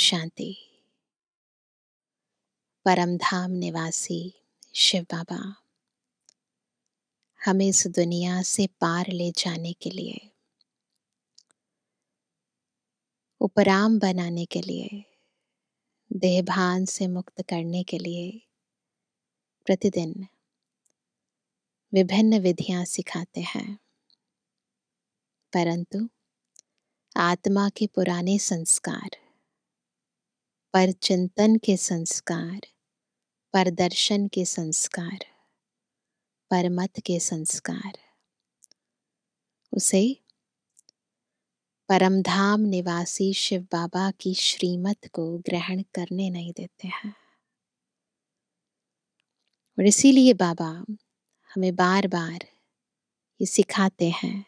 शांति परम धाम निवासी शिव बाबा हमें इस दुनिया से पार ले जाने के लिए उपराम बनाने के लिए देहभान से मुक्त करने के लिए प्रतिदिन विभिन्न विधियां सिखाते हैं परंतु आत्मा के पुराने संस्कार पर चिंतन के संस्कार पर दर्शन के संस्कार पर मत के संस्कार उसे परमधाम निवासी शिव बाबा की श्रीमत को ग्रहण करने नहीं देते हैं और इसीलिए बाबा हमें बार बार ये सिखाते हैं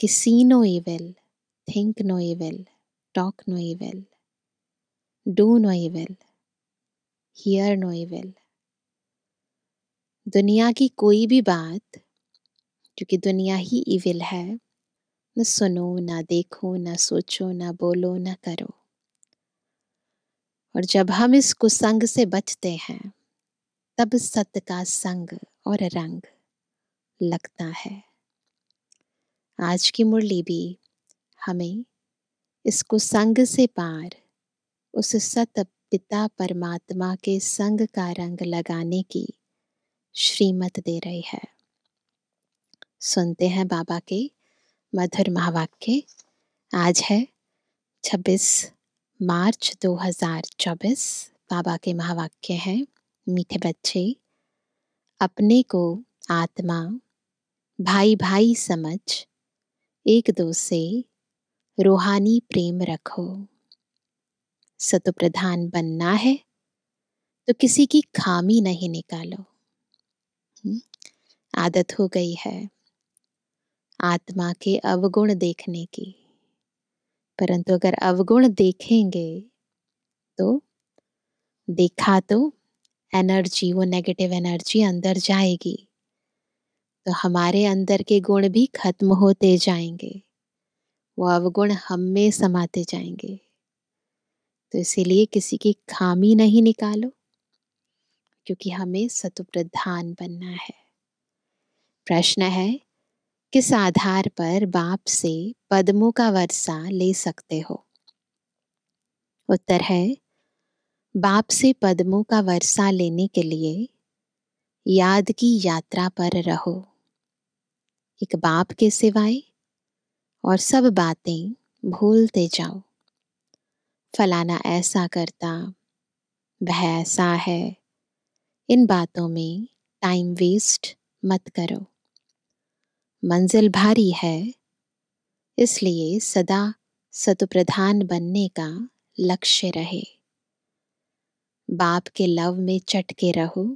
कि see no evil think no evil Talk no evil. Do no evil. Hear no evil. दुनिया की कोई भी बात क्योंकि दुनिया ही इविल है न सुनो ना देखो ना सोचो ना बोलो ना करो और जब हम इस कुसंग से बचते हैं तब सत्य का संग और रंग लगता है आज की मुरली भी हमें इसको संग से पार उस सत पिता परमात्मा के संग का रंग लगाने की श्रीमत दे रही है सुनते हैं बाबा के मधुर महावाक्य आज है 26 मार्च 2024 बाबा के महावाक्य हैं मीठे बच्चे अपने को आत्मा भाई भाई समझ एक दो से रूहानी प्रेम रखो प्रधान बनना है तो किसी की खामी नहीं निकालो हम्म, आदत हो गई है आत्मा के अवगुण देखने की परंतु अगर अवगुण देखेंगे तो देखा तो एनर्जी वो नेगेटिव एनर्जी अंदर जाएगी तो हमारे अंदर के गुण भी खत्म होते जाएंगे वो अवगुण हम में समाते जाएंगे तो इसीलिए किसी की खामी नहीं निकालो क्योंकि हमें सतुप्रधान बनना है प्रश्न है किस आधार पर बाप से पद्मों का वर्षा ले सकते हो उत्तर है बाप से पद्मों का वर्षा लेने के लिए याद की यात्रा पर रहो एक बाप के सिवाय और सब बातें भूलते जाओ फलाना ऐसा करता वह ऐसा है इन बातों में टाइम वेस्ट मत करो मंजिल भारी है इसलिए सदा सतुप्रधान बनने का लक्ष्य रहे बाप के लव में चटके रहो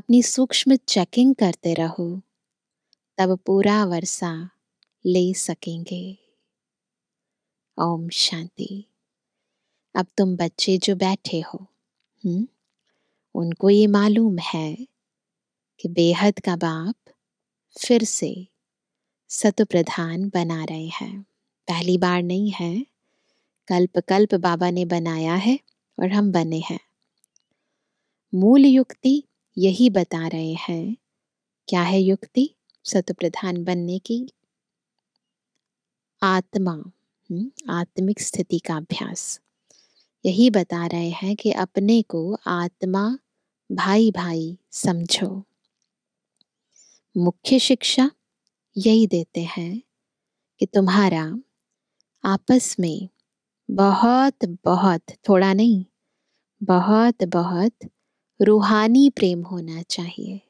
अपनी सूक्ष्म चेकिंग करते रहो तब पूरा वर्षा ले सकेंगे ओम शांति अब तुम बच्चे जो बैठे हो हुँ? उनको ये मालूम है कि बेहद का बाप फिर से सत प्रधान बना रहे हैं पहली बार नहीं है कल्प कल्प बाबा ने बनाया है और हम बने हैं मूल युक्ति यही बता रहे हैं क्या है युक्ति सत प्रधान बनने की आत्मा हम्म, आत्मिक स्थिति का अभ्यास यही बता रहे हैं कि अपने को आत्मा भाई भाई समझो मुख्य शिक्षा यही देते हैं कि तुम्हारा आपस में बहुत बहुत थोड़ा नहीं बहुत बहुत रूहानी प्रेम होना चाहिए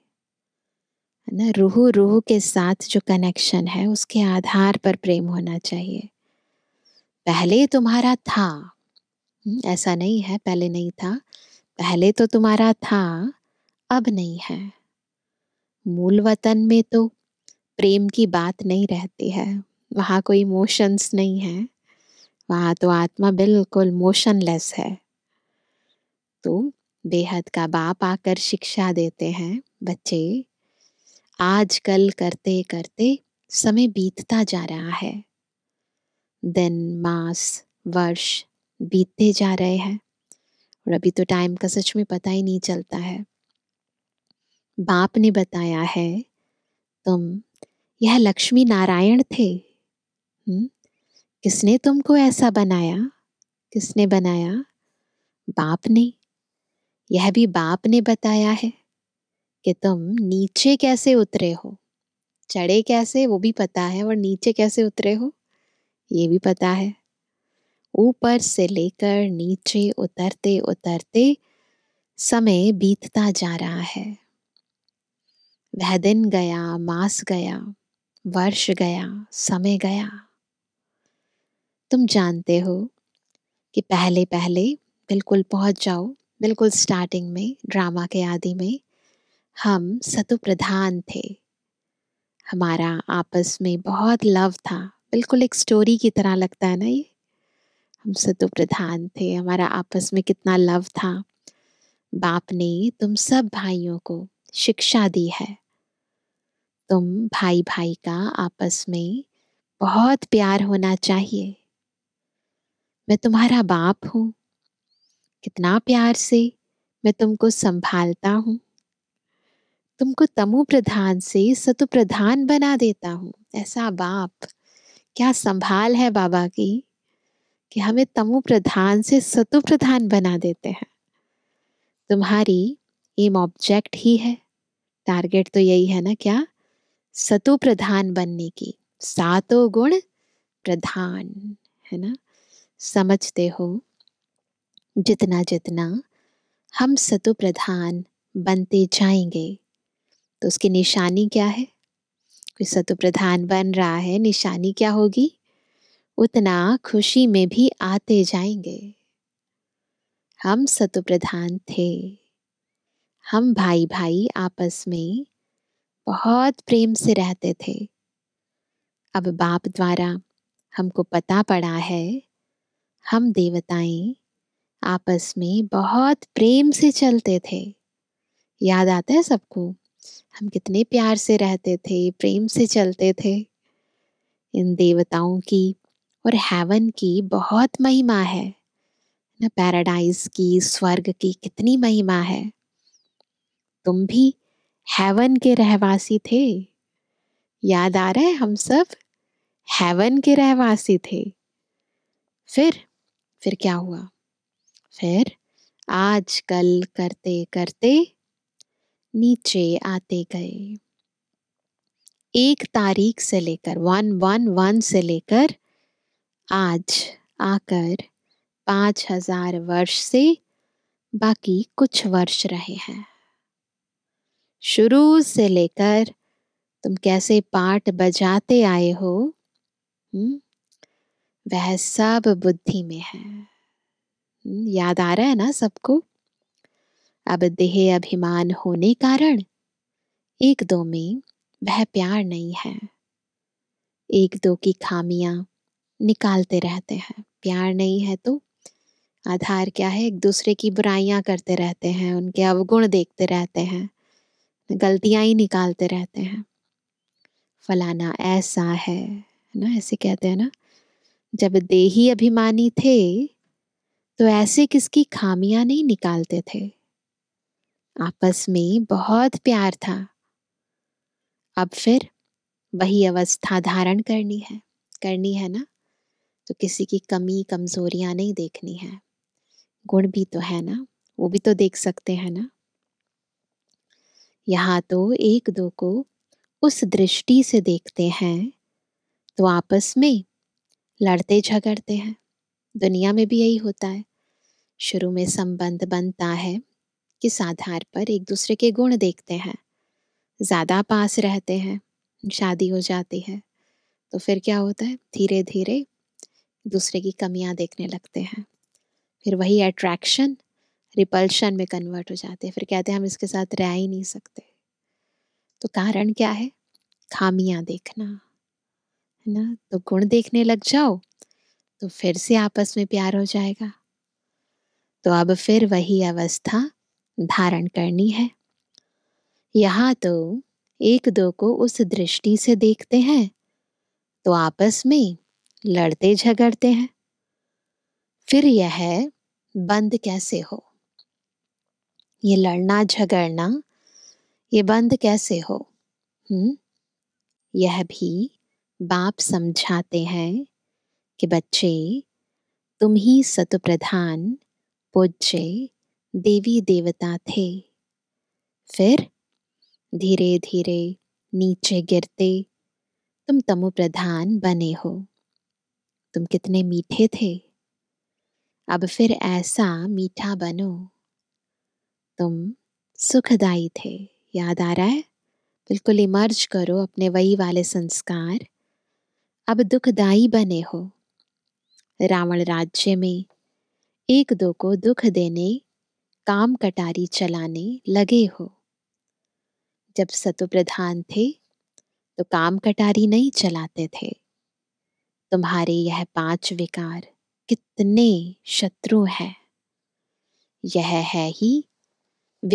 है ना रूह रूह के साथ जो कनेक्शन है उसके आधार पर प्रेम होना चाहिए पहले तुम्हारा था हम्म, ऐसा नहीं है पहले नहीं था पहले तो तुम्हारा था अब नहीं है मूल वतन में तो प्रेम की बात नहीं रहती है वहाँ कोई इमोशंस नहीं है वहाँ तो आत्मा बिल्कुल मोशनलेस है तो बेहद का बाप आकर शिक्षा देते हैं बच्चे आज कल करते करते समय बीतता जा रहा है दिन मास वर्ष बीतते जा रहे हैं और अभी तो टाइम का सच में पता ही नहीं चलता है बाप ने बताया है तुम यह लक्ष्मी नारायण थे हुँ? किसने तुमको ऐसा बनाया किसने बनाया बाप ने यह भी बाप ने बताया है कि तुम नीचे कैसे उतरे हो चढ़े कैसे वो भी पता है और नीचे कैसे उतरे हो ये भी पता है ऊपर से लेकर नीचे उतरते उतरते समय बीतता जा रहा है वह दिन गया मास गया वर्ष गया समय गया तुम जानते हो कि पहले पहले बिल्कुल पहुंच जाओ बिल्कुल स्टार्टिंग में ड्रामा के आदि में हम सतु प्रधान थे हमारा आपस में बहुत लव था बिल्कुल एक स्टोरी की तरह लगता है ना ये हम सतु प्रधान थे हमारा आपस में कितना लव था बाप ने तुम सब भाइयों को शिक्षा दी है तुम भाई भाई का आपस में बहुत प्यार होना चाहिए मैं तुम्हारा बाप हूँ कितना प्यार से मैं तुमको संभालता हूँ तुमको तमु प्रधान से सतु प्रधान बना देता हूँ ऐसा बाप क्या संभाल है बाबा की कि हमें तमु प्रधान से सतु प्रधान बना देते हैं तुम्हारी एम ऑब्जेक्ट ही है टारगेट तो यही है ना क्या सतु प्रधान बनने की सातो गुण प्रधान है ना समझते हो जितना जितना हम सतु प्रधान बनते जाएंगे तो उसकी निशानी क्या है कोई सतु प्रधान बन रहा है निशानी क्या होगी उतना खुशी में भी आते जाएंगे हम सतु प्रधान थे हम भाई भाई आपस में बहुत प्रेम से रहते थे अब बाप द्वारा हमको पता पड़ा है हम देवताएं आपस में बहुत प्रेम से चलते थे याद आता है सबको हम कितने प्यार से रहते थे प्रेम से चलते थे इन देवताओं की और हेवन की बहुत महिमा है ना पैराडाइज की स्वर्ग की कितनी महिमा है तुम भी हेवन के रहवासी थे याद आ रहा है हम सब हेवन के रहवासी थे फिर फिर क्या हुआ फिर आज कल करते करते नीचे आते गए एक तारीख से लेकर वन वन वन से लेकर आज आकर पाँच हजार वर्ष से बाकी कुछ वर्ष रहे हैं शुरू से लेकर तुम कैसे पाठ बजाते आए हो हुँ? हम्म, वह सब बुद्धि में है हम्म, याद आ रहा है ना सबको अब देह अभिमान होने कारण एक दो में वह प्यार नहीं है एक दो की खामियां निकालते रहते हैं प्यार नहीं है तो आधार क्या है एक दूसरे की बुराइयां करते रहते हैं उनके अवगुण देखते रहते हैं गलतियां ही निकालते रहते हैं फलाना ऐसा है ना ऐसे कहते हैं ना जब देही अभिमानी थे तो ऐसे किसकी खामियां नहीं निकालते थे आपस में बहुत प्यार था अब फिर वही अवस्था धारण करनी है करनी है ना तो किसी की कमी कमजोरियां नहीं देखनी है गुण भी तो है ना वो भी तो देख सकते हैं ना यहाँ तो एक दो को उस दृष्टि से देखते हैं तो आपस में लड़ते झगड़ते हैं दुनिया में भी यही होता है शुरू में संबंध बनता है किस आधार पर एक दूसरे के गुण देखते हैं ज़्यादा पास रहते हैं शादी हो जाती है तो फिर क्या होता है धीरे धीरे दूसरे की कमियां देखने लगते हैं फिर वही अट्रैक्शन रिपल्शन में कन्वर्ट हो जाते हैं फिर कहते हैं हम इसके साथ रह ही नहीं सकते तो कारण क्या है खामियां देखना है ना तो गुण देखने लग जाओ तो फिर से आपस में प्यार हो जाएगा तो अब फिर वही अवस्था धारण करनी है यहाँ तो एक दो को उस दृष्टि से देखते हैं तो आपस में लड़ते झगड़ते हैं फिर यह बंद कैसे हो ये लड़ना झगड़ना ये बंद कैसे हो हम्म यह भी बाप समझाते हैं कि बच्चे तुम ही सतप्रधान पूज्य देवी देवता थे फिर धीरे धीरे नीचे गिरते तुम तमु प्रधान बने हो तुम कितने मीठे थे अब फिर ऐसा मीठा बनो तुम सुखदाई थे याद आ रहा है बिल्कुल इमर्ज करो अपने वही वाले संस्कार अब दुखदाई बने हो रावण राज्य में एक दो को दुख देने काम कटारी चलाने लगे हो जब सतु प्रधान थे तो काम कटारी नहीं चलाते थे तुम्हारे यह पांच विकार कितने शत्रु हैं यह है ही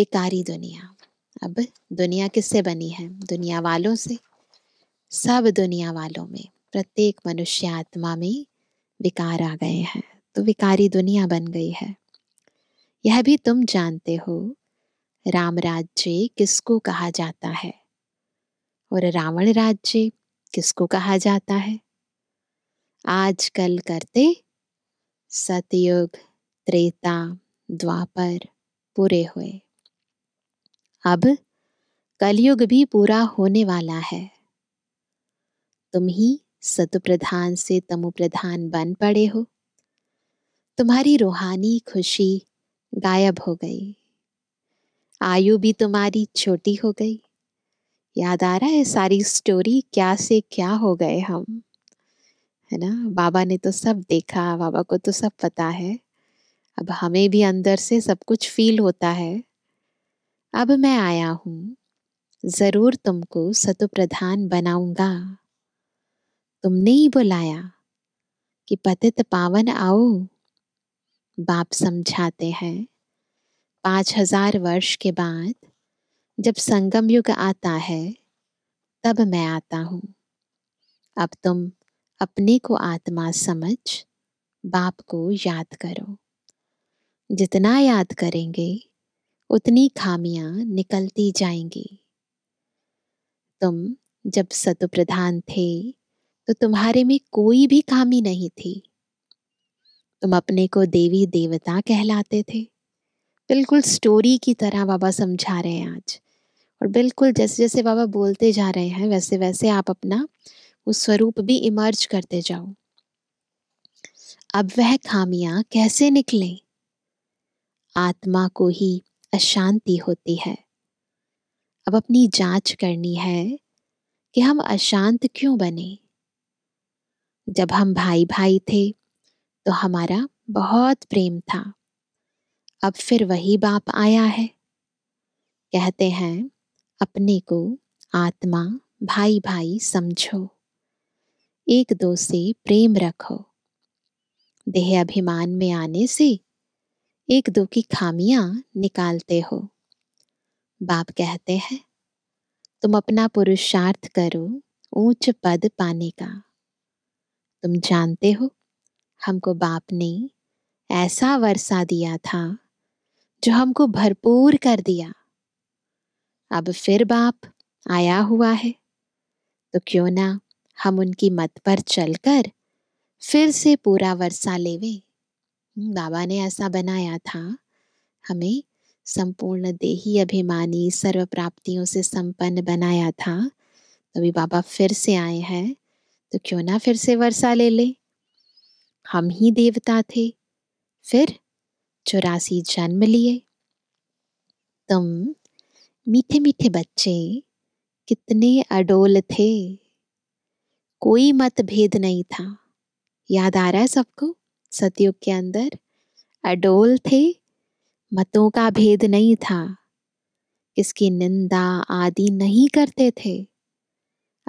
विकारी दुनिया अब दुनिया किससे बनी है दुनिया वालों से सब दुनिया वालों में प्रत्येक मनुष्य आत्मा में विकार आ गए हैं तो विकारी दुनिया बन गई है यह भी तुम जानते हो राम राज्य किसको कहा जाता है और रावण राज्य किसको कहा जाता है आज कल करते सतयुग त्रेता द्वापर पूरे हुए अब कलयुग भी पूरा होने वाला है तुम ही सतुप्रधान से तमु प्रधान बन पड़े हो तुम्हारी रूहानी खुशी गायब हो गई आयु भी तुम्हारी छोटी हो गई याद आ रहा है सारी स्टोरी क्या से क्या हो गए हम है ना बाबा ने तो सब देखा बाबा को तो सब पता है अब हमें भी अंदर से सब कुछ फील होता है अब मैं आया हूँ ज़रूर तुमको सतु प्रधान बनाऊंगा तुमने ही बुलाया कि पतित पावन आओ बाप समझाते हैं पाँच हजार वर्ष के बाद जब संगम युग आता है तब मैं आता हूँ अब तुम अपने को आत्मा समझ बाप को याद करो जितना याद करेंगे उतनी खामियां निकलती जाएंगी तुम जब सतु प्रधान थे तो तुम्हारे में कोई भी खामी नहीं थी तुम अपने को देवी देवता कहलाते थे बिल्कुल स्टोरी की तरह बाबा समझा रहे हैं आज और बिल्कुल जैसे जैसे बाबा बोलते जा रहे हैं वैसे वैसे आप अपना वो स्वरूप भी इमर्ज करते जाओ अब वह खामियां कैसे निकले आत्मा को ही अशांति होती है अब अपनी जांच करनी है कि हम अशांत क्यों बने जब हम भाई भाई थे तो हमारा बहुत प्रेम था अब फिर वही बाप आया है कहते हैं अपने को आत्मा भाई भाई समझो एक दो से प्रेम रखो देह अभिमान में आने से एक दो की खामियां निकालते हो बाप कहते हैं तुम अपना पुरुषार्थ करो ऊंच पद पाने का तुम जानते हो हमको बाप ने ऐसा वर्षा दिया था जो हमको भरपूर कर दिया अब फिर बाप आया हुआ है तो क्यों ना हम उनकी मत पर चलकर फिर से पूरा वर्षा लेवे बाबा ने ऐसा बनाया था हमें संपूर्ण देही अभिमानी सर्व प्राप्तियों से संपन्न बनाया था तभी बाबा फिर से आए हैं तो क्यों ना फिर से वर्षा ले ले हम ही देवता थे फिर चौरासी जन्म लिए तुम मीठे मीठे बच्चे कितने अडोल थे कोई मतभेद नहीं था याद आ रहा है सबको सतयुग के अंदर अडोल थे मतों का भेद नहीं था इसकी निंदा आदि नहीं करते थे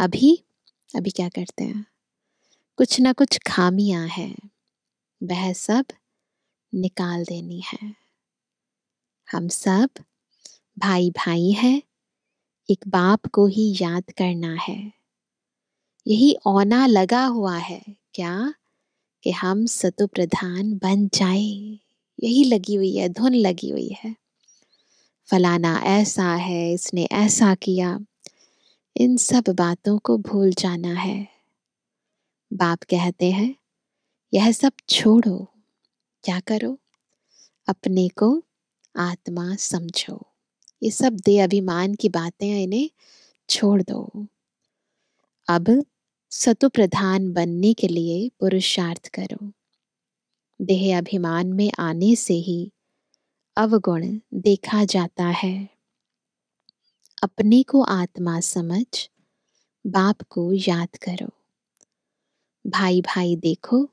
अभी अभी क्या करते हैं कुछ ना कुछ खामियां हैं वह सब निकाल देनी है हम सब भाई भाई हैं एक बाप को ही याद करना है यही ओना लगा हुआ है क्या कि हम सतु प्रधान बन जाए यही लगी हुई है धुन लगी हुई है फलाना ऐसा है इसने ऐसा किया इन सब बातों को भूल जाना है बाप कहते हैं यह सब छोड़ो क्या करो अपने को आत्मा समझो ये सब दे अभिमान की बातें हैं इन्हें छोड़ दो अब सतु प्रधान बनने के लिए पुरुषार्थ करो देह अभिमान में आने से ही अवगुण देखा जाता है अपने को आत्मा समझ बाप को याद करो भाई भाई देखो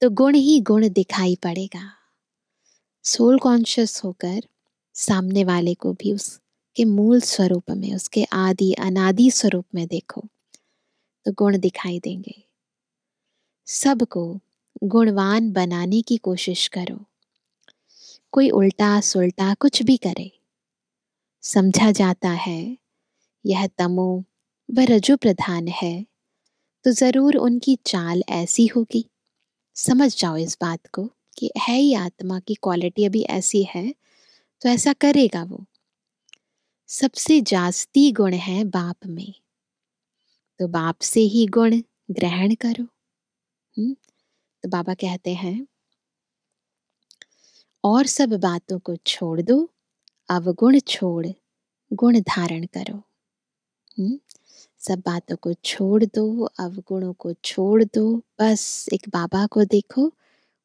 तो गुण ही गुण दिखाई पड़ेगा सोल कॉन्शियस होकर सामने वाले को भी उसके मूल स्वरूप में उसके आदि अनादि स्वरूप में देखो तो गुण दिखाई देंगे सबको गुणवान बनाने की कोशिश करो कोई उल्टा सुलटा कुछ भी करे समझा जाता है यह तमो व रजो प्रधान है तो ज़रूर उनकी चाल ऐसी होगी समझ जाओ इस बात को कि है ही आत्मा की क्वालिटी अभी ऐसी है तो ऐसा करेगा वो सबसे जास्ती गुण है बाप में तो बाप से ही गुण ग्रहण करो हुँ? हम्म, तो बाबा कहते हैं और सब बातों को छोड़ दो अवगुण छोड़ गुण धारण करो हुँ? हम्म, सब बातों को छोड़ दो अवगुणों को छोड़ दो बस एक बाबा को देखो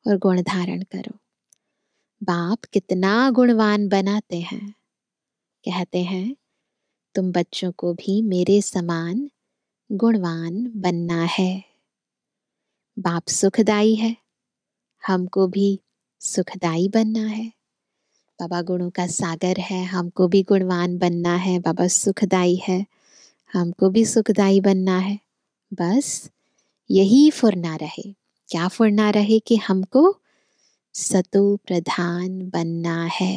और गुण धारण करो बाप कितना गुणवान बनाते हैं कहते हैं तुम बच्चों को भी मेरे समान गुणवान बनना है बाप सुखदाई है हमको भी सुखदाई बनना है बाबा गुणों का सागर है हमको भी गुणवान बनना है बाबा सुखदाई है हमको भी सुखदाई बनना है बस यही फुरना रहे क्या फुरना रहे कि हमको सतु प्रधान बनना है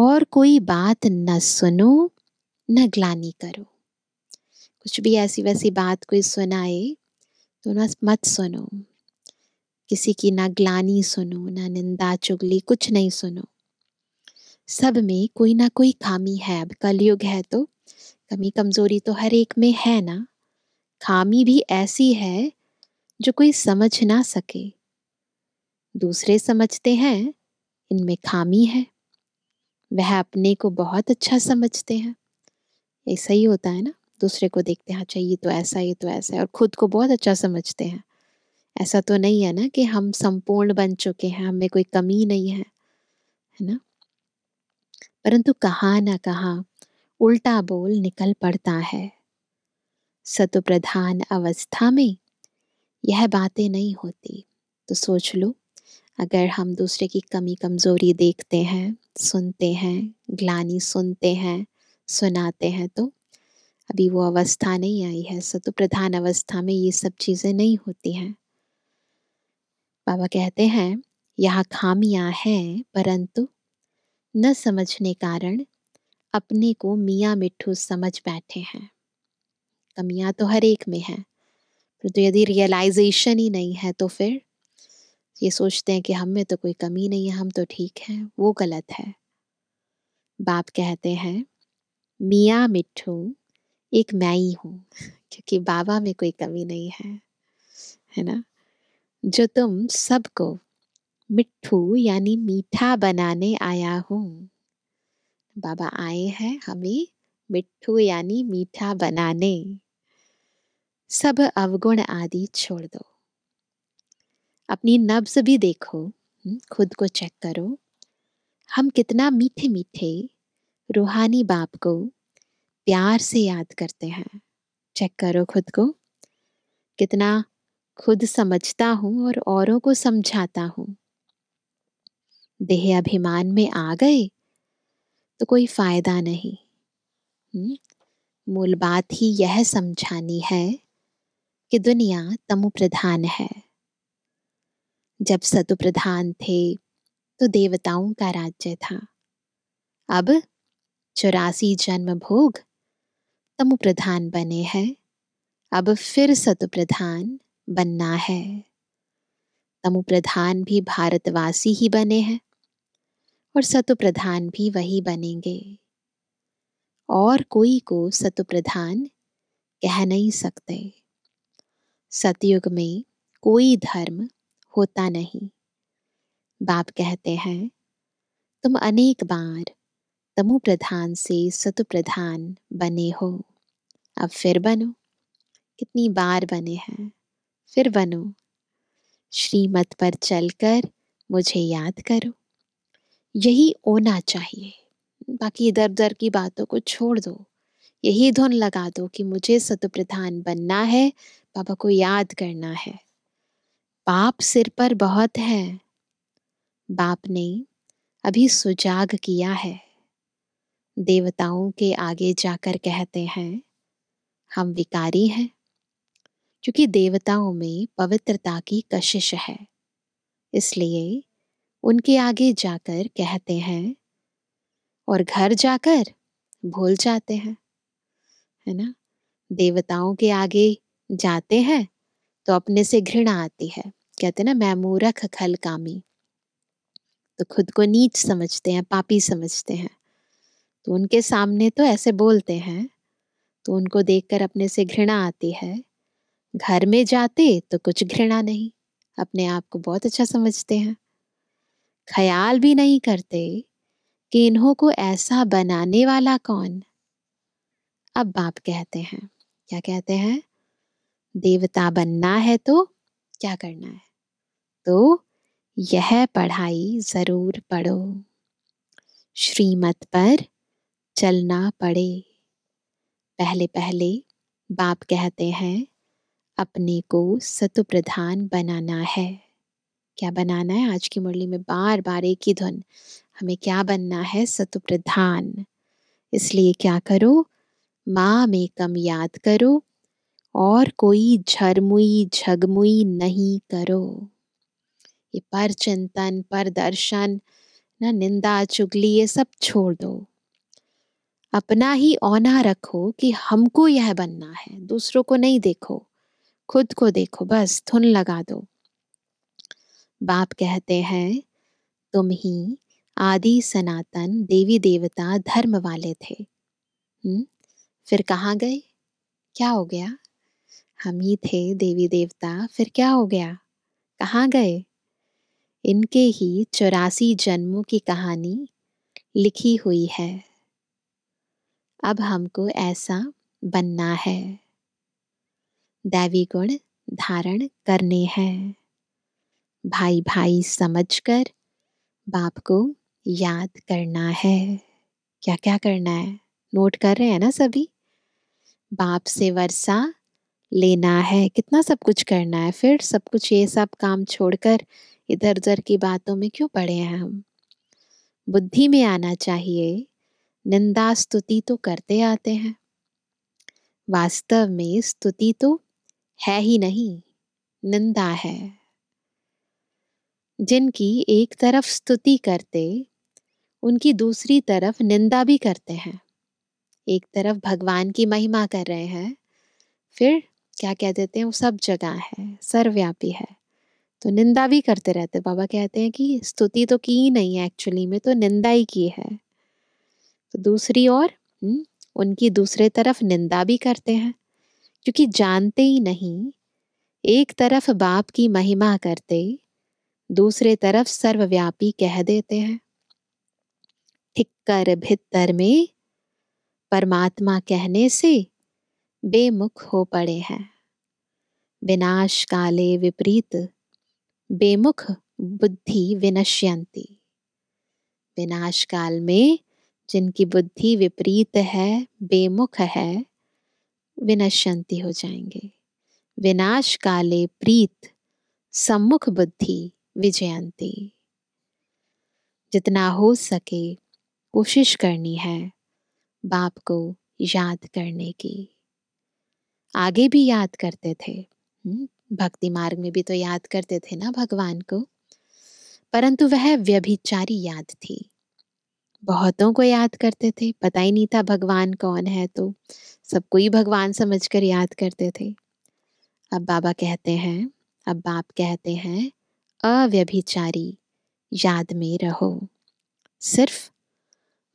और कोई बात न सुनो न ग्लानी करो कुछ भी ऐसी वैसी बात कोई सुनाए तो ना मत सुनो किसी की ना ग्लानी सुनो ना निंदा चुगली कुछ नहीं सुनो सब में कोई ना कोई खामी है अब कलयुग है तो कमी कमजोरी तो हर एक में है ना खामी भी ऐसी है जो कोई समझ ना सके दूसरे समझते हैं इनमें खामी है वह अपने को बहुत अच्छा समझते हैं ऐसा ही होता है ना दूसरे को देखते हैं हाँ, अच्छा ये तो ऐसा ये तो ऐसा है और खुद को बहुत अच्छा समझते हैं ऐसा तो नहीं है ना कि हम संपूर्ण बन चुके हैं हमें कोई कमी नहीं है है ना परंतु कहाँ ना कहाँ उल्टा बोल निकल पड़ता है सतुप्रधान अवस्था में यह बातें नहीं होती तो सोच लो अगर हम दूसरे की कमी कमज़ोरी देखते हैं सुनते हैं ग्लानी सुनते हैं सुनाते हैं तो अभी वो अवस्था नहीं आई है सतु प्रधान अवस्था में ये सब चीज़ें नहीं होती हैं बाबा कहते हैं यहाँ खामियां हैं परंतु न समझने कारण अपने को मियाँ मिट्ठू समझ बैठे हैं कमियाँ तो हर एक में हैं परंतु तो यदि रियलाइजेशन ही नहीं है तो फिर ये सोचते हैं कि हम में तो कोई कमी नहीं है हम तो ठीक हैं वो गलत है बाप कहते हैं मियाँ मिट्ठू एक मैं ही हूँ क्योंकि बाबा में कोई कमी नहीं है है ना जो तुम सबको मिट्ठू यानी मीठा बनाने आया हूँ बाबा आए हैं हमें मिठू यानी मीठा बनाने सब अवगुण आदि छोड़ दो अपनी नब्ज भी देखो हम्म, खुद को चेक करो हम कितना मीठे मीठे रूहानी बाप को प्यार से याद करते हैं चेक करो खुद को कितना खुद समझता हूँ और औरों को समझाता हूँ देह अभिमान में आ गए तो कोई फायदा नहीं हम्म, मूल बात ही यह समझानी है कि दुनिया तमु प्रधान है जब सतु प्रधान थे तो देवताओं का राज्य था अब चौरासी जन्म भोग तमु प्रधान बने हैं अब फिर सतु प्रधान बनना है तमु प्रधान भी भारतवासी ही बने हैं और सतु प्रधान भी वही बनेंगे और कोई को सतु प्रधान कह नहीं सकते सतयुग में कोई धर्म होता नहीं बाप कहते हैं तुम अनेक बार तमु प्रधान से सतु प्रधान बने हो अब फिर बनो कितनी बार बने हैं फिर बनो श्रीमत पर चलकर मुझे याद करो यही होना चाहिए बाकी इधर उधर की बातों को छोड़ दो यही धुन लगा दो कि मुझे सतप्रधान बनना है बाबा को याद करना है पाप सिर पर बहुत है बाप ने अभी सुजाग किया है देवताओं के आगे जाकर कहते हैं हम विकारी हैं क्योंकि देवताओं में पवित्रता की कशिश है इसलिए उनके आगे जाकर कहते हैं और घर जाकर भूल जाते हैं है ना देवताओं के आगे जाते हैं तो अपने से घृणा आती है कहते ना मैं मूरख खल कामी तो खुद को नीच समझते हैं पापी समझते हैं तो उनके सामने तो ऐसे बोलते हैं तो उनको देखकर अपने से घृणा आती है घर में जाते तो कुछ घृणा नहीं अपने आप को बहुत अच्छा समझते हैं ख्याल भी नहीं करते कि इन्हों को ऐसा बनाने वाला कौन अब बाप कहते हैं क्या कहते हैं देवता बनना है तो क्या करना है तो यह पढ़ाई जरूर पढ़ो श्रीमत पर चलना पड़े पहले पहले बाप कहते हैं अपने को सतुप्रधान बनाना है क्या बनाना है आज की मुरली में बार बार एक ही धुन हमें क्या बनना है सतु प्रधान इसलिए क्या करो माँ में कम याद करो और कोई झरमुई झगमुई नहीं करो ये पर चिंतन पर दर्शन ना निंदा चुगली ये सब छोड़ दो अपना ही ओना रखो कि हमको यह बनना है दूसरों को नहीं देखो खुद को देखो बस धुन लगा दो बाप कहते हैं तुम ही आदि सनातन देवी देवता धर्म वाले थे हुँ? फिर कहाँ गए क्या हो गया हम ही थे देवी देवता फिर क्या हो गया कहाँ गए इनके ही चौरासी जन्मों की कहानी लिखी हुई है अब हमको ऐसा बनना है दैवी गुण धारण करने हैं भाई भाई समझकर बाप को याद करना है क्या क्या करना है नोट कर रहे हैं ना सभी बाप से वर्षा लेना है कितना सब कुछ करना है फिर सब कुछ ये सब काम छोड़कर इधर उधर की बातों में क्यों पड़े हैं हम बुद्धि में आना चाहिए निंदा स्तुति तो करते आते हैं वास्तव में स्तुति तो है ही नहीं निंदा है जिनकी एक तरफ स्तुति करते उनकी दूसरी तरफ निंदा भी करते हैं एक तरफ भगवान की महिमा कर रहे हैं फिर क्या कह देते हैं वो सब जगह है सर्वव्यापी है तो निंदा भी करते रहते बाबा कहते हैं कि स्तुति तो की ही नहीं है एक्चुअली में तो निंदा ही की है तो दूसरी ओर हम्म, उनकी दूसरे तरफ निंदा भी करते हैं क्योंकि जानते ही नहीं एक तरफ बाप की महिमा करते दूसरे तरफ सर्वव्यापी कह देते हैं ठिक्कर भितर में परमात्मा कहने से बेमुख हो पड़े हैं विनाश काले विपरीत बेमुख बुद्धि विनश्यंती विनाश काल में जिनकी बुद्धि विपरीत है बेमुख है विनश्यंती हो जाएंगे विनाश काले प्रीत सम्मुख बुद्धि विजयंती जितना हो सके कोशिश करनी है बाप को याद करने की आगे भी याद करते थे हम्म, भक्ति मार्ग में भी तो याद करते थे ना भगवान को परंतु वह व्यभिचारी याद थी बहुतों को याद करते थे पता ही नहीं था भगवान कौन है तो सबको ही भगवान समझकर याद करते थे अब बाबा कहते हैं अब बाप कहते हैं अव्यभिचारी याद में रहो सिर्फ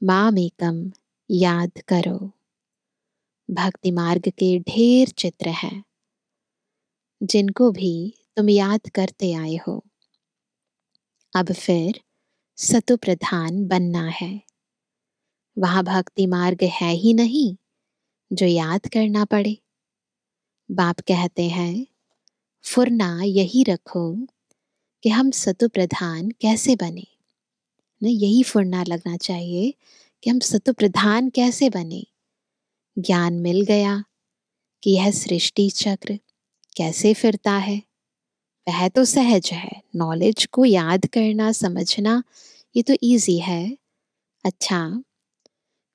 मामेकम याद करो भक्ति मार्ग के ढेर चित्र हैं जिनको भी तुम याद करते आए हो अब फिर सतु प्रधान बनना है वहाँ भक्ति मार्ग है ही नहीं जो याद करना पड़े बाप कहते हैं फुरना यही रखो कि हम सतु प्रधान कैसे बने ना यही फुरना लगना चाहिए कि हम सतु प्रधान कैसे बने ज्ञान मिल गया कि यह सृष्टि चक्र कैसे फिरता है वह तो सहज है नॉलेज को याद करना समझना ये तो इजी है अच्छा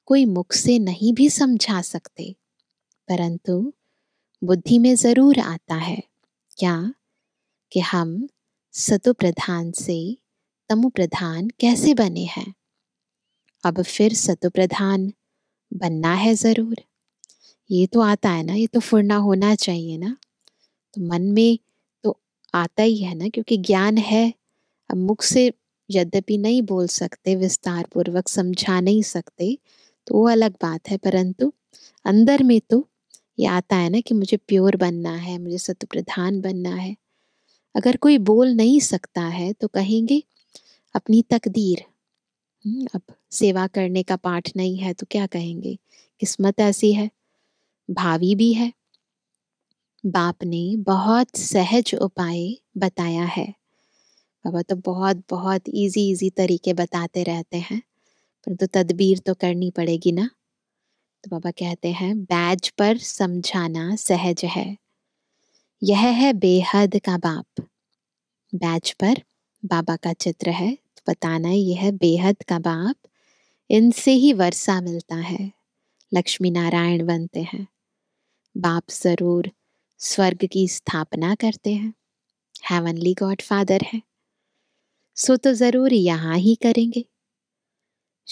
कोई मुख से नहीं भी समझा सकते परंतु बुद्धि में ज़रूर आता है क्या कि हम सतु प्रधान से तमु प्रधान कैसे बने हैं अब फिर सतु प्रधान बनना है ज़रूर ये तो आता है ना ये तो फुरना होना चाहिए ना तो मन में तो आता ही है ना क्योंकि ज्ञान है अब मुख से यद्यपि नहीं बोल सकते विस्तार पूर्वक समझा नहीं सकते तो वो अलग बात है परंतु अंदर में तो ये आता है ना कि मुझे प्योर बनना है मुझे सत्य प्रधान बनना है अगर कोई बोल नहीं सकता है तो कहेंगे अपनी तकदीर हम्म, अब सेवा करने का पाठ नहीं है तो क्या कहेंगे किस्मत ऐसी है भावी भी है बाप ने बहुत सहज उपाय बताया है बाबा तो बहुत बहुत इजी इजी तरीके बताते रहते हैं परंतु तो तदबीर तो करनी पड़ेगी ना तो बाबा कहते हैं बैज पर समझाना सहज है यह है बेहद का बाप बैच पर बाबा का चित्र है तो बताना यह बेहद कबाब इनसे ही वर्षा मिलता है लक्ष्मी नारायण बनते हैं बाप जरूर स्वर्ग की स्थापना करते हैं हेवनली गॉड फादर है सो तो जरूर यहाँ ही करेंगे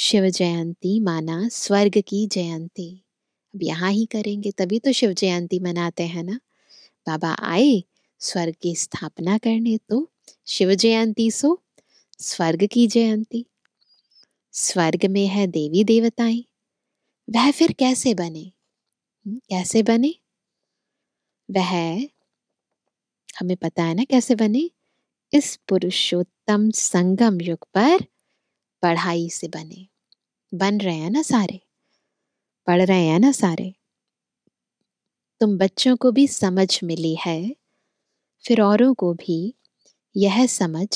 शिव जयंती माना स्वर्ग की जयंती अब यहाँ ही करेंगे तभी तो शिव जयंती मनाते हैं ना बाबा आए स्वर्ग की स्थापना करने तो शिव जयंती सो स्वर्ग की जयंती स्वर्ग में है देवी देवताएं वह फिर कैसे बने हम्म, कैसे बने वह हमें पता है ना कैसे बने इस पुरुषोत्तम संगम युग पर पढ़ाई से बने बन रहे हैं ना सारे पढ़ रहे हैं ना सारे तुम बच्चों को भी समझ मिली है फिर औरों को भी यह समझ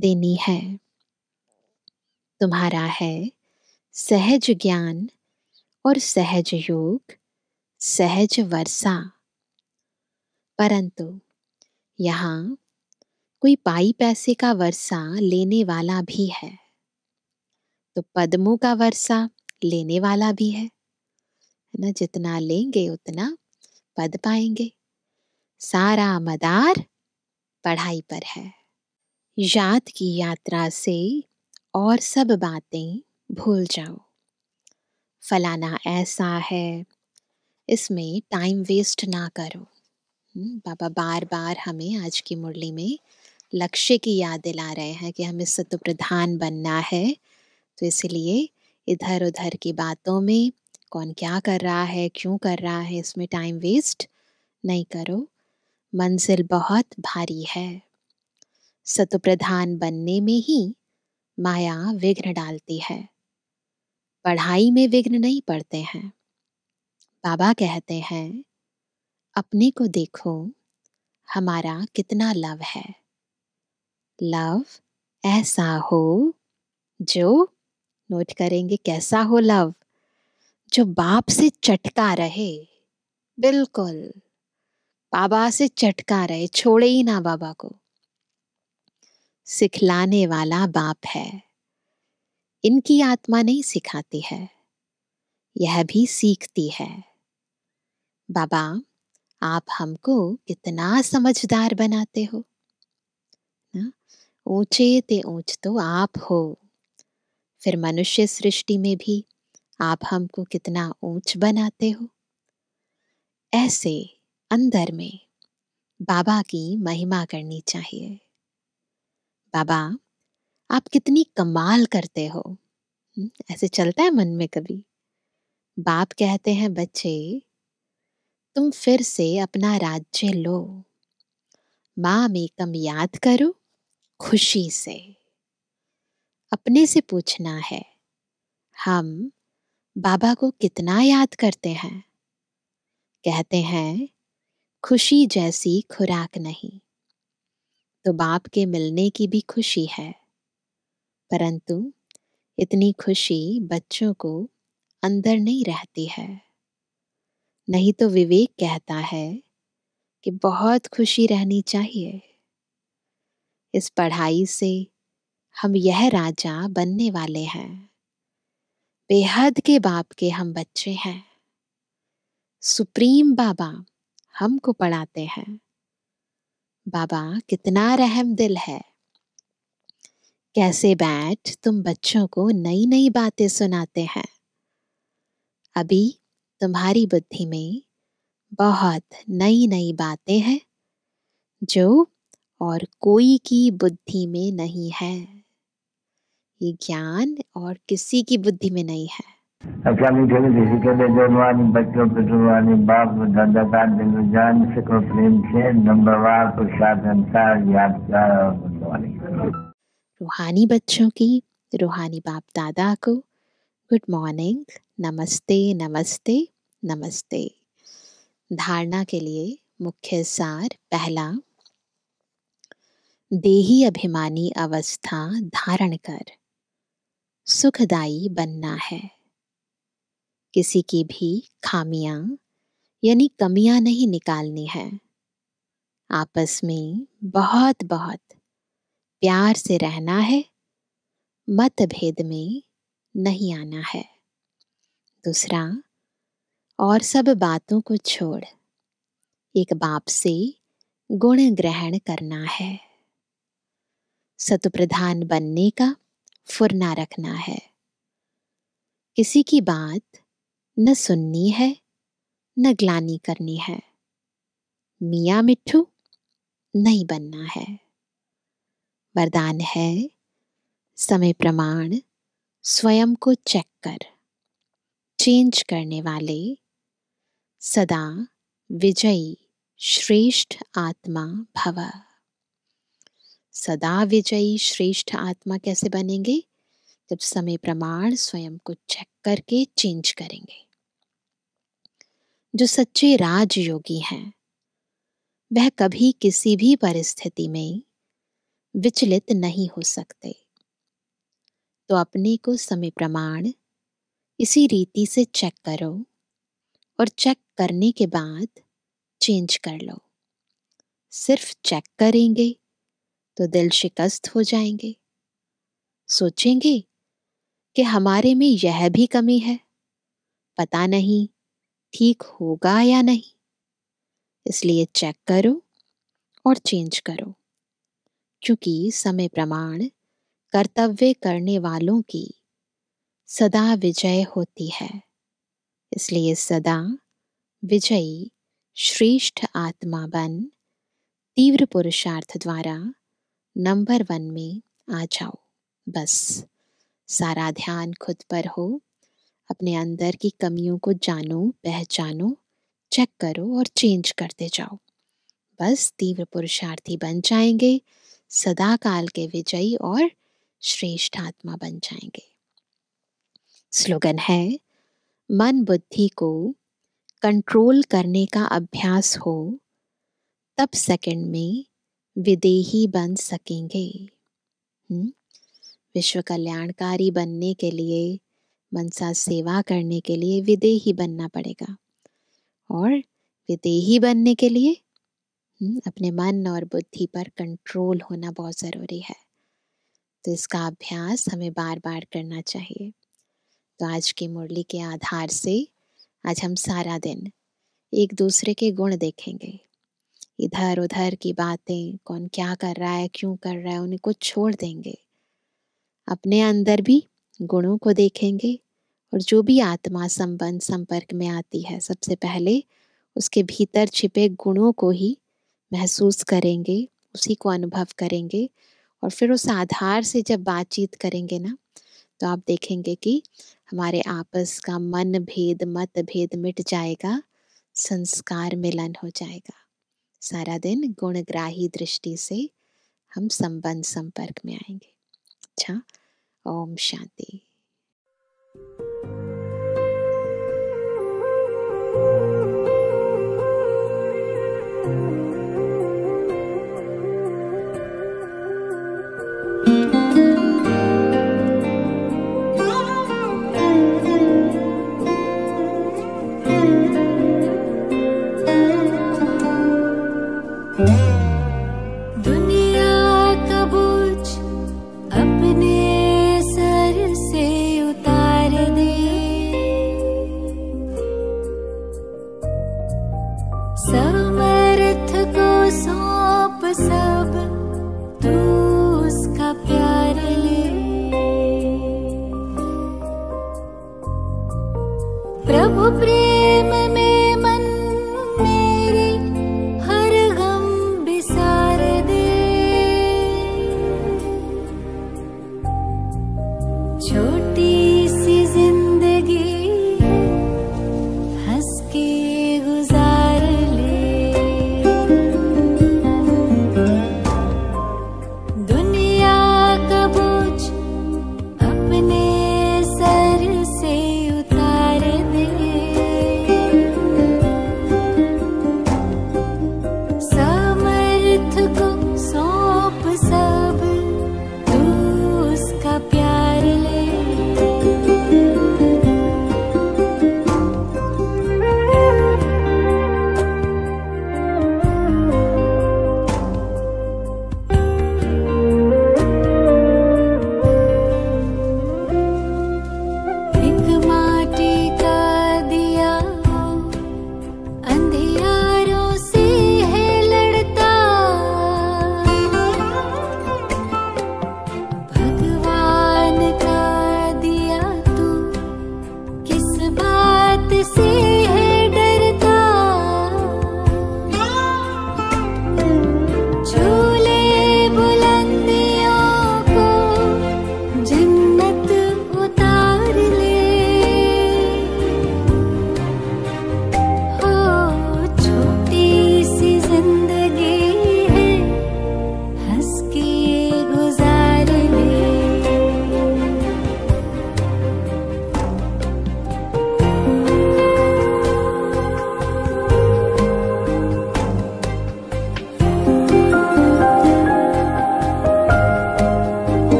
देनी है तुम्हारा है सहज ज्ञान और सहज योग सहज वर्षा परंतु यहाँ कोई पाई पैसे का वर्षा लेने वाला भी है तो पद्मों का वर्षा लेने वाला भी है ना जितना लेंगे उतना पद पाएंगे सारा मदार पढ़ाई पर है याद की यात्रा से और सब बातें भूल जाओ फलाना ऐसा है इसमें टाइम वेस्ट ना करो हम्म, बाबा बार बार हमें आज की मुरली में लक्ष्य की याद दिला रहे हैं कि हमें सत्य प्रधान बनना है तो इसलिए इधर उधर की बातों में कौन क्या कर रहा है क्यों कर रहा है इसमें टाइम वेस्ट नहीं करो मंजिल बहुत भारी है सतुप्रधान बनने में ही माया विघ्न डालती है पढ़ाई में विघ्न नहीं पड़ते हैं बाबा कहते हैं अपने को देखो हमारा कितना लव है लव ऐसा हो जो नोट करेंगे कैसा हो लव जो बाप से चटका रहे बिल्कुल बाबा से चटका रहे छोड़े ही ना बाबा को सिखलाने वाला बाप है इनकी आत्मा नहीं सिखाती है यह भी सीखती है बाबा आप हमको कितना समझदार बनाते हो ऊंचे ते ऊंच तो आप हो फिर मनुष्य सृष्टि में भी आप हमको कितना ऊंच बनाते हो ऐसे अंदर में बाबा की महिमा करनी चाहिए बाबा आप कितनी कमाल करते हो हम्म, ऐसे चलता है मन में कभी बाप कहते हैं बच्चे तुम फिर से अपना राज्य लो माँ में कम याद करो खुशी से अपने से पूछना है हम बाबा को कितना याद करते हैं कहते हैं खुशी जैसी खुराक नहीं तो बाप के मिलने की भी खुशी है परंतु इतनी खुशी बच्चों को अंदर नहीं रहती है नहीं तो विवेक कहता है कि बहुत खुशी रहनी चाहिए इस पढ़ाई से हम यह राजा बनने वाले हैं बेहद के बाप के हम बच्चे हैं सुप्रीम बाबा हमको पढ़ाते हैं बाबा कितना रहम दिल है कैसे बैठ तुम बच्चों को नई नई बातें सुनाते हैं अभी तुम्हारी बुद्धि में बहुत नई नई बातें हैं जो और कोई की बुद्धि में नहीं है ये ज्ञान और किसी की बुद्धि में नहीं है कभी कभी किसी के लिए बच्चों पे जुबानी बाप दादा धंधादार जान सको प्रेम से नंबर नंबरवार प्रसाद अंतर यादगार और रूहानी बच्चों की रूहानी बाप दादा को गुड मॉर्निंग नमस्ते नमस्ते नमस्ते धारणा के लिए मुख्य सार पहला देही अभिमानी अवस्था धारण कर सुखदाई बनना है किसी की भी खामियां यानी कमियां नहीं निकालनी है आपस में बहुत बहुत प्यार से रहना है मतभेद में नहीं आना है दूसरा और सब बातों को छोड़ एक बाप से गुण ग्रहण करना है सतप्रधान बनने का फुरना रखना है किसी की बात न सुननी है न ग्लानी करनी है मियाँ मिट्ठू नहीं बनना है वरदान है समय प्रमाण स्वयं को चेक कर चेंज करने वाले सदा विजयी श्रेष्ठ आत्मा भव सदा विजयी श्रेष्ठ आत्मा कैसे बनेंगे जब समय प्रमाण स्वयं को चेक करके चेंज करेंगे जो सच्चे राजयोगी हैं वह कभी किसी भी परिस्थिति में विचलित नहीं हो सकते तो अपने को समय प्रमाण इसी रीति से चेक करो और चेक करने के बाद चेंज कर लो सिर्फ चेक करेंगे तो दिल शिकस्त हो जाएंगे सोचेंगे कि हमारे में यह भी कमी है पता नहीं ठीक होगा या नहीं इसलिए चेक करो और चेंज करो क्योंकि समय प्रमाण कर्तव्य करने वालों की सदा विजय होती है इसलिए सदा विजयी श्रेष्ठ आत्मा बन तीव्र पुरुषार्थ द्वारा नंबर वन में आ जाओ बस सारा ध्यान खुद पर हो अपने अंदर की कमियों को जानो पहचानो चेक करो और चेंज करते जाओ बस तीव्र पुरुषार्थी बन जाएंगे सदा काल के विजयी और श्रेष्ठ आत्मा बन जाएंगे स्लोगन है मन बुद्धि को कंट्रोल करने का अभ्यास हो तब सेकंड में विदेही बन सकेंगे हम्म, विश्व कल्याणकारी बनने के लिए मनसा सेवा करने के लिए विदेही बनना पड़ेगा और विदेही बनने के लिए हम्म, अपने मन और बुद्धि पर कंट्रोल होना बहुत ज़रूरी है तो इसका अभ्यास हमें बार बार करना चाहिए तो आज की मुरली के आधार से आज हम सारा दिन एक दूसरे के गुण देखेंगे इधर उधर की बातें कौन क्या कर रहा है क्यों कर रहा है उन्हें कुछ छोड़ देंगे अपने अंदर भी गुणों को देखेंगे और जो भी आत्मा संबंध संपर्क में आती है सबसे पहले उसके भीतर छिपे गुणों को ही महसूस करेंगे उसी को अनुभव करेंगे और फिर उस आधार से जब बातचीत करेंगे ना तो आप देखेंगे कि हमारे आपस का मन भेद मत भेद मिट जाएगा संस्कार मिलन हो जाएगा सारा दिन गुणग्राही दृष्टि से हम संबंध संपर्क में आएंगे अच्छा ओम शांति